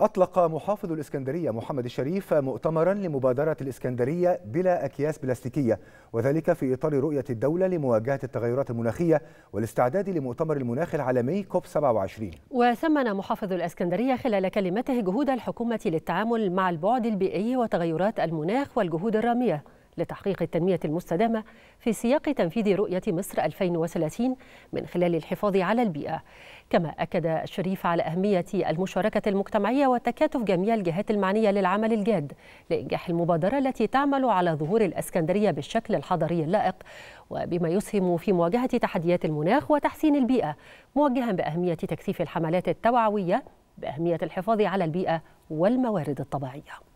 أطلق محافظ الإسكندرية محمد الشريف مؤتمرا لمبادرة الإسكندرية بلا أكياس بلاستيكية وذلك في إطار رؤية الدولة لمواجهة التغيرات المناخية والاستعداد لمؤتمر المناخ العالمي كوب 27 وثمن محافظ الإسكندرية خلال كلمته جهود الحكومة للتعامل مع البعد البيئي وتغيرات المناخ والجهود الرامية لتحقيق التنمية المستدامة في سياق تنفيذ رؤية مصر 2030 من خلال الحفاظ على البيئة كما أكد الشريف على أهمية المشاركة المجتمعية وتكاتف جميع الجهات المعنية للعمل الجاد لإنجاح المبادرة التي تعمل على ظهور الأسكندرية بالشكل الحضري اللائق وبما يسهم في مواجهة تحديات المناخ وتحسين البيئة موجها بأهمية تكثيف الحملات التوعوية بأهمية الحفاظ على البيئة والموارد الطبيعية